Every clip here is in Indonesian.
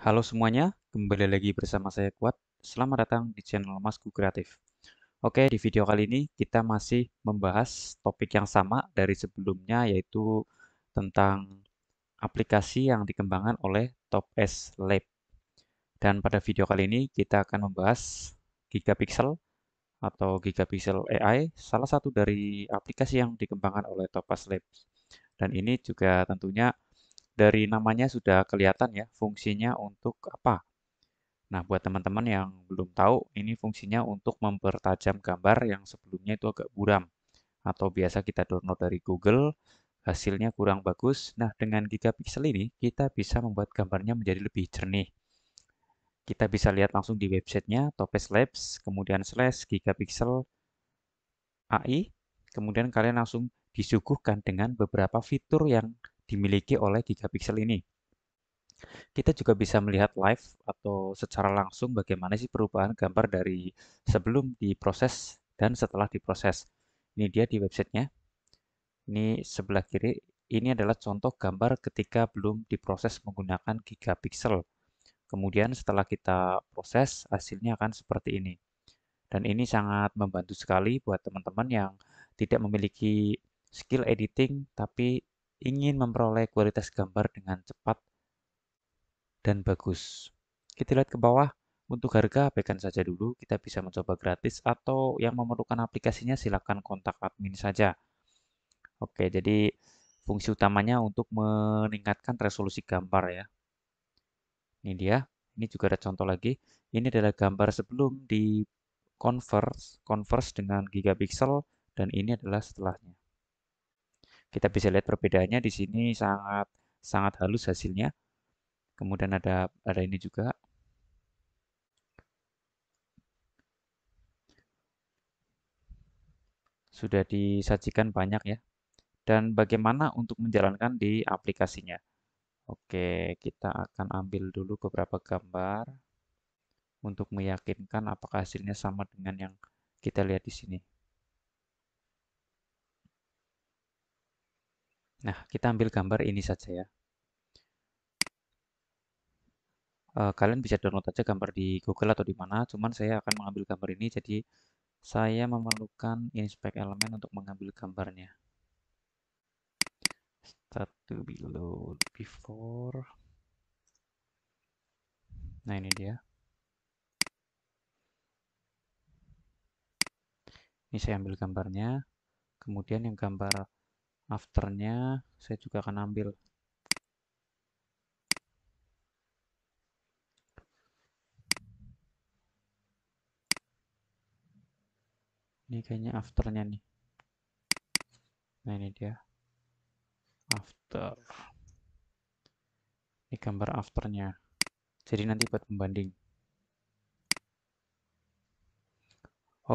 Halo semuanya, kembali lagi bersama saya Kuat. Selamat datang di channel Masku Kreatif. Oke, di video kali ini kita masih membahas topik yang sama dari sebelumnya yaitu tentang aplikasi yang dikembangkan oleh Top S Lab. Dan pada video kali ini kita akan membahas Gigapixel atau Gigapixel AI, salah satu dari aplikasi yang dikembangkan oleh Topaz Labs. Dan ini juga tentunya dari namanya sudah kelihatan ya fungsinya untuk apa. Nah, buat teman-teman yang belum tahu, ini fungsinya untuk mempertajam gambar yang sebelumnya itu agak buram. Atau biasa kita download dari Google, hasilnya kurang bagus. Nah, dengan gigapixel ini, kita bisa membuat gambarnya menjadi lebih jernih. Kita bisa lihat langsung di websitenya, Topes Labs, kemudian slash gigapixel AI, kemudian kalian langsung disuguhkan dengan beberapa fitur yang dimiliki oleh gigapixel ini. Kita juga bisa melihat live atau secara langsung bagaimana sih perubahan gambar dari sebelum diproses dan setelah diproses. Ini dia di websitenya. Ini sebelah kiri, ini adalah contoh gambar ketika belum diproses menggunakan gigapixel. Kemudian setelah kita proses, hasilnya akan seperti ini. Dan ini sangat membantu sekali buat teman-teman yang tidak memiliki skill editing tapi ingin memperoleh kualitas gambar dengan cepat dan bagus. Kita lihat ke bawah. Untuk harga abaikan saja dulu, kita bisa mencoba gratis atau yang memerlukan aplikasinya silakan kontak admin saja. Oke, jadi fungsi utamanya untuk meningkatkan resolusi gambar ya. Ini dia, ini juga ada contoh lagi. Ini adalah gambar sebelum di converse, converse dengan gigapiksel dan ini adalah setelahnya. Kita bisa lihat perbedaannya di sini sangat sangat halus hasilnya. Kemudian ada ada ini juga. Sudah disajikan banyak ya. Dan bagaimana untuk menjalankan di aplikasinya. Oke, kita akan ambil dulu beberapa gambar untuk meyakinkan apakah hasilnya sama dengan yang kita lihat di sini. Nah, kita ambil gambar ini saja ya. Eh, kalian bisa download aja gambar di Google atau di mana, cuman saya akan mengambil gambar ini, jadi saya memerlukan inspect elemen untuk mengambil gambarnya. Start to be load before. Nah, ini dia. Ini saya ambil gambarnya. Kemudian yang gambar afternya saya juga akan ambil ini kayaknya afternya nih nah ini dia after ini gambar afternya jadi nanti buat membanding.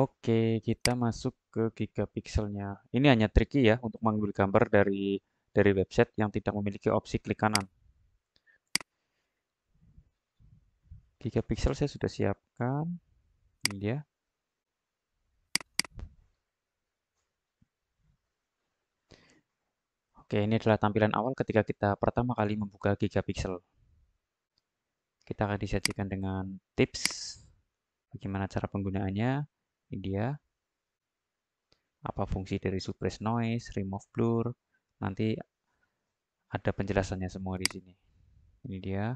Oke, kita masuk ke GigaPixelnya. Ini hanya tricky ya untuk mengambil gambar dari dari website yang tidak memiliki opsi klik kanan. GigaPixel saya sudah siapkan. Ini dia. Oke, ini adalah tampilan awal ketika kita pertama kali membuka GigaPixel. Kita akan disajikan dengan tips bagaimana cara penggunaannya ini dia. Apa fungsi dari suppress noise, remove blur. Nanti ada penjelasannya semua di sini. Ini dia.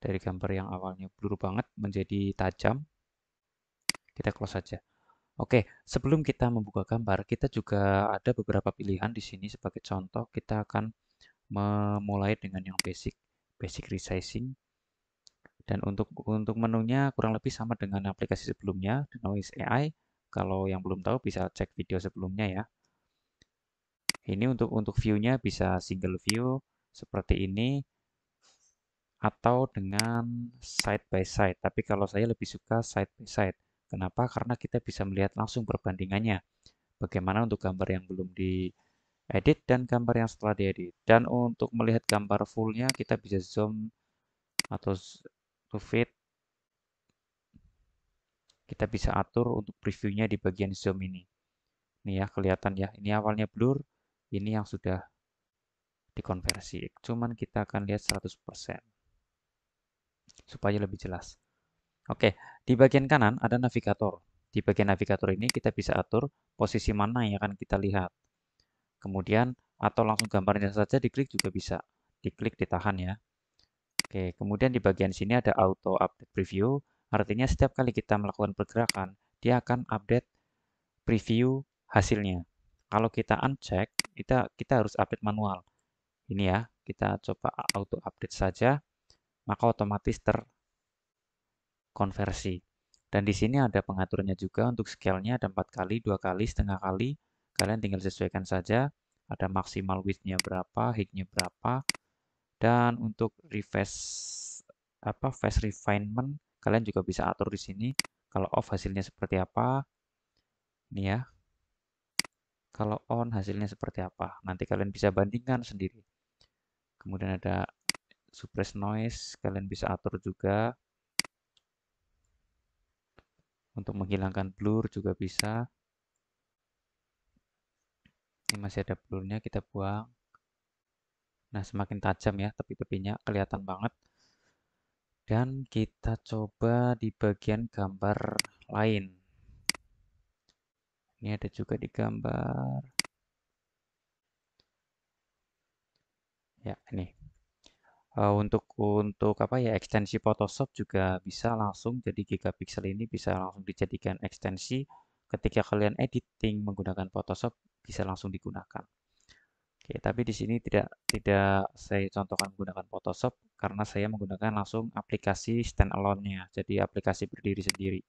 Dari gambar yang awalnya blur banget menjadi tajam. Kita close saja. Oke, sebelum kita membuka gambar, kita juga ada beberapa pilihan di sini. Sebagai contoh, kita akan memulai dengan yang basic, basic resizing. Dan untuk untuk menunya kurang lebih sama dengan aplikasi sebelumnya, Noise AI. Kalau yang belum tahu bisa cek video sebelumnya ya. Ini untuk untuk viewnya bisa single view seperti ini atau dengan side by side. Tapi kalau saya lebih suka side by side. Kenapa? Karena kita bisa melihat langsung perbandingannya. Bagaimana untuk gambar yang belum di edit dan gambar yang setelah diedit. Dan untuk melihat gambar fullnya kita bisa zoom atau to Kita bisa atur untuk previewnya di bagian zoom ini. Ini ya kelihatan ya, ini awalnya blur, ini yang sudah dikonversi. Cuman kita akan lihat 100% supaya lebih jelas. Oke, di bagian kanan ada navigator. Di bagian navigator ini kita bisa atur posisi mana yang akan kita lihat. Kemudian atau langsung gambarnya saja diklik juga bisa. Diklik ditahan ya. Oke, kemudian di bagian sini ada auto update preview, artinya setiap kali kita melakukan pergerakan, dia akan update preview hasilnya. Kalau kita uncheck, kita, kita harus update manual. Ini ya, kita coba auto update saja, maka otomatis terkonversi. Dan di sini ada pengaturannya juga untuk scale-nya ada 4 kali, 2 kali, setengah kali. Kalian tinggal sesuaikan saja. Ada maksimal width-nya berapa, height-nya berapa, dan untuk refresh apa face refinement kalian juga bisa atur di sini kalau off hasilnya seperti apa. Ini ya. Kalau on hasilnya seperti apa. Nanti kalian bisa bandingkan sendiri. Kemudian ada suppress noise kalian bisa atur juga. Untuk menghilangkan blur juga bisa. Ini masih ada blurnya kita buang. Nah, semakin tajam ya tepi-tepinya, kelihatan banget. Dan kita coba di bagian gambar lain. Ini ada juga di gambar. Ya, ini. Uh, untuk untuk apa ya ekstensi Photoshop juga bisa langsung jadi gigapixel ini bisa langsung dijadikan ekstensi ketika kalian editing menggunakan Photoshop bisa langsung digunakan. Oke, tapi di sini tidak tidak saya contohkan menggunakan Photoshop karena saya menggunakan langsung aplikasi standalone-nya, jadi aplikasi berdiri sendiri.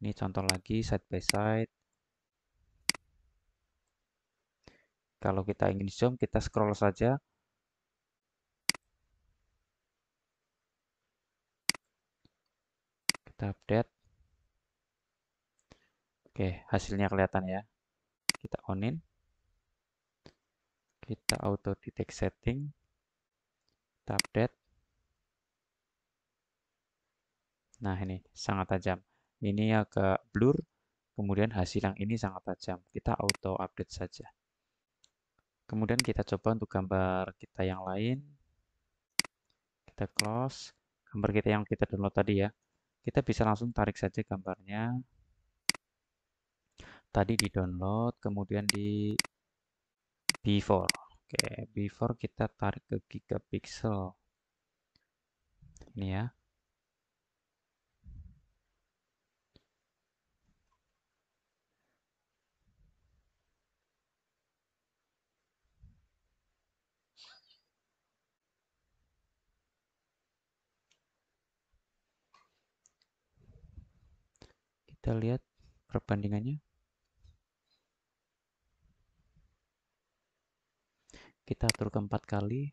Ini contoh lagi side by side. Kalau kita ingin zoom, kita scroll saja. Kita update. Oke, hasilnya kelihatan ya. Kita onin kita auto detect setting kita update nah ini sangat tajam ini agak blur kemudian hasil yang ini sangat tajam kita auto update saja kemudian kita coba untuk gambar kita yang lain kita close gambar kita yang kita download tadi ya kita bisa langsung tarik saja gambarnya tadi di download kemudian di before oke before kita tarik ke gigapixel ini ya kita lihat perbandingannya kita atur keempat kali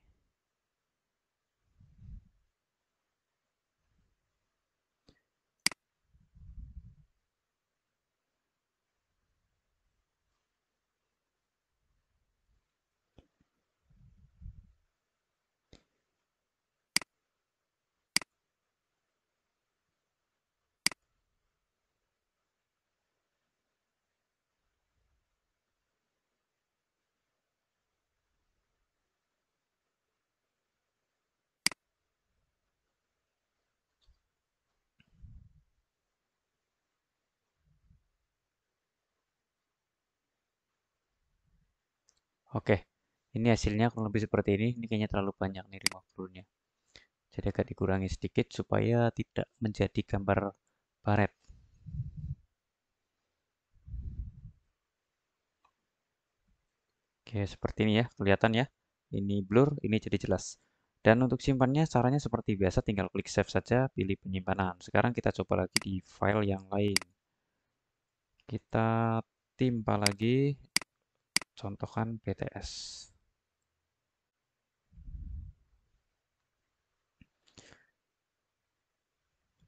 Oke, ini hasilnya kurang lebih seperti ini. Ini kayaknya terlalu banyak nih rumah Jadi agak dikurangi sedikit supaya tidak menjadi gambar baret. Oke, seperti ini ya, kelihatan ya. Ini blur, ini jadi jelas. Dan untuk simpannya, caranya seperti biasa, tinggal klik save saja, pilih penyimpanan. Sekarang kita coba lagi di file yang lain. Kita timpa lagi contohkan BTS.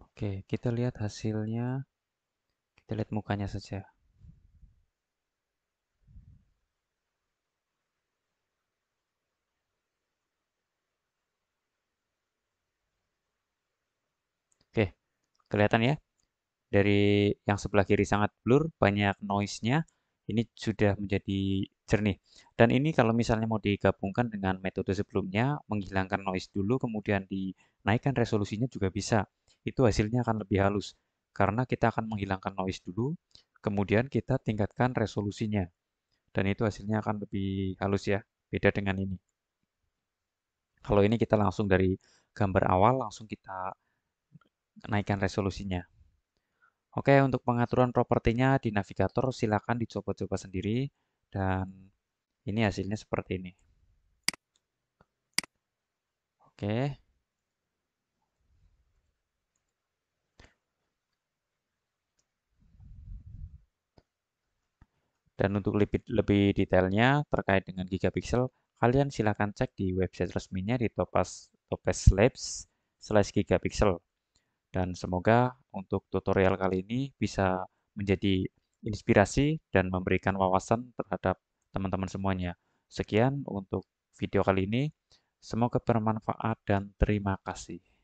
Oke, kita lihat hasilnya. Kita lihat mukanya saja. Oke, kelihatan ya. Dari yang sebelah kiri sangat blur, banyak noise-nya ini sudah menjadi jernih. Dan ini kalau misalnya mau digabungkan dengan metode sebelumnya, menghilangkan noise dulu, kemudian dinaikkan resolusinya juga bisa. Itu hasilnya akan lebih halus, karena kita akan menghilangkan noise dulu, kemudian kita tingkatkan resolusinya. Dan itu hasilnya akan lebih halus ya, beda dengan ini. Kalau ini kita langsung dari gambar awal, langsung kita naikkan resolusinya. Oke, untuk pengaturan propertinya di navigator silakan dicoba-coba sendiri dan ini hasilnya seperti ini. Oke. Dan untuk lebih, lebih detailnya terkait dengan Gigapixel kalian silakan cek di website resminya di Topaz, Topaz Labs slash gigapixel. Dan semoga untuk tutorial kali ini bisa menjadi inspirasi dan memberikan wawasan terhadap teman-teman semuanya. Sekian untuk video kali ini. Semoga bermanfaat dan terima kasih.